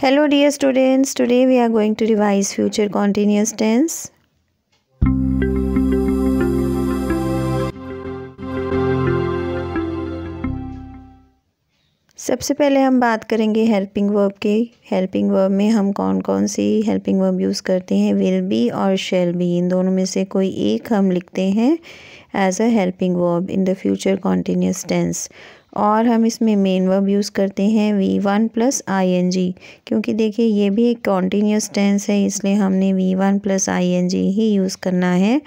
hello dear students today we are going to revise future continuous tense सबसे पहले हम बात करेंगे हेल्पिंग वर्ब की हेल्पिंग वर्ब में हम कौन कौन सी हेल्पिंग वर्ब यूज़ करते हैं विल बी और शेल बी इन दोनों में से कोई एक हम लिखते हैं as a helping verb in the future continuous tense और हम इसमें मेन वर्ब यूज़ करते हैं V one plus I N G क्योंकि देखिए ये भी एक कॉन्टीन्यूस टेंस है इसलिए हमने V one plus I N G ही यूज़ करना है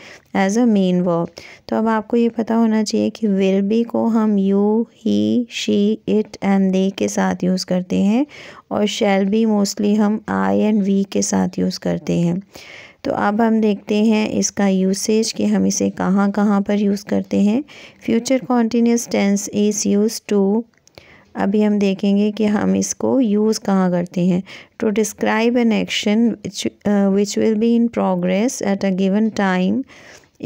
एज अ मेन वर्ब तो अब आपको ये पता होना चाहिए कि विल बी को हम you he she it and they के साथ यूज़ करते हैं और शेल बी मोस्टली हम आई एंड वी के साथ यूज़ करते हैं तो अब हम देखते हैं इसका यूसेज कि हम इसे कहाँ कहाँ पर यूज़ करते हैं future continuous tense is use to अभी हम देखेंगे कि हम इसको यूज़ कहाँ करते हैं to describe an action which will be in progress at a given time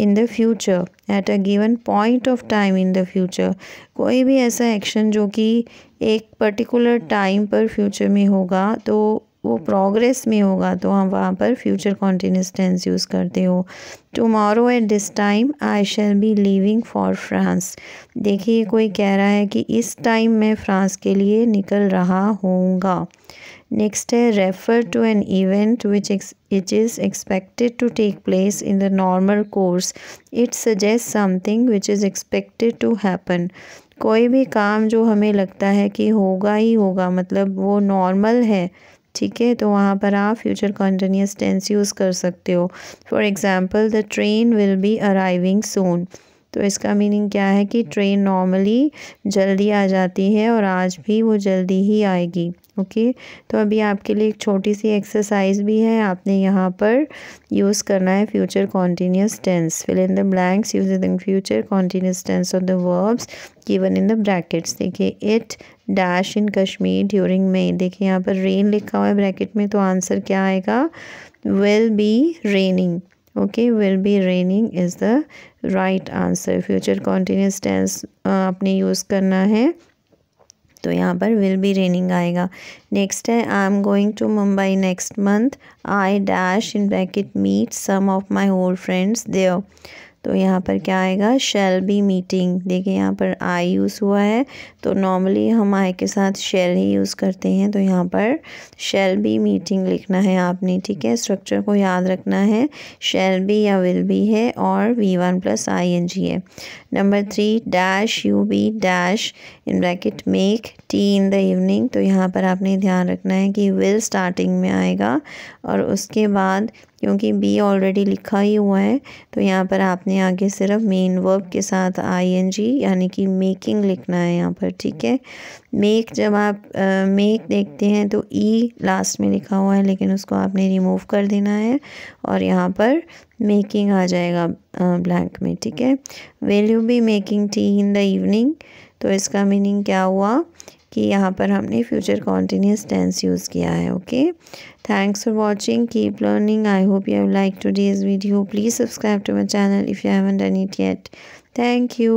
in the future at a given point of time in the future कोई भी ऐसा एक्शन जो कि एक पर्टिकुलर टाइम पर फ्यूचर में होगा तो वो प्रोग्रेस में होगा तो हम वहाँ पर फ्यूचर कॉन्टीन्यूस टेंस यूज़ करते हो tomorrow at this time I shall be living for France देखिए कोई कह रहा है कि इस टाइम मैं फ्रांस के लिए निकल रहा होऊंगा नेक्स्ट है refer to an event which each is expected to take place in the normal course it suggest something which is expected to happen कोई भी काम जो हमें लगता है कि होगा ही होगा मतलब वो नॉर्मल है ठीक है तो वहाँ पर आप फ्यूचर कॉन्टीन्यूस टेंस यूज़ कर सकते हो for example the train will be arriving soon तो इसका मीनिंग क्या है कि ट्रेन नॉर्मली जल्दी आ जाती है और आज भी वो जल्दी ही आएगी ओके okay, तो अभी आपके लिए एक छोटी सी एक्सरसाइज भी है आपने यहाँ पर यूज़ करना है future continuous tense fill in the blanks use in future continuous tense of the verbs given in the brackets देखिए it dash in Kashmir during May देखिए यहाँ पर रेन लिखा हुआ है ब्रैकेट में तो आंसर क्या आएगा will be raining okay will be raining is the right answer future continuous tense आपने यूज़ करना है तो यहाँ पर विल बी रेनिंग आएगा नेक्स्ट है I am going to Mumbai next month I dash in bracket meet some of my whole friends there तो यहाँ पर क्या आएगा शेल बी मीटिंग देखिए यहाँ पर आई यूज़ हुआ है तो नॉर्मली हम आई के साथ शेल ही यूज़ करते हैं तो यहाँ पर शेल बी मीटिंग लिखना है आपने ठीक है स्ट्रक्चर को याद रखना है शेल बी या विल बी है और V one plus I N G है number three dash you be dash in bracket make tea in the evening तो यहाँ पर आपने ध्यान रखना है कि विल स्टार्टिंग में आएगा और उसके बाद क्योंकि बी ऑलरेडी लिखा ही हुआ है तो यहाँ पर आपने आगे सिर्फ मेन वर्ब के साथ आईएनजी यानी कि मेकिंग लिखना है यहाँ पर ठीक है मेक जब आप मेक uh, देखते हैं तो ई e लास्ट में लिखा हुआ है लेकिन उसको आपने रिमूव कर देना है और यहाँ पर मेकिंग आ जाएगा ब्लैंक में ठीक है will you be making tea in the evening तो इसका मीनिंग क्या हुआ कि यहाँ पर हमने फ्यूचर कॉन्टीन्यूस टेंस यूज़ किया है okay thanks for watching keep learning I hope you like today's video please subscribe to my channel if you haven't done it yet thank you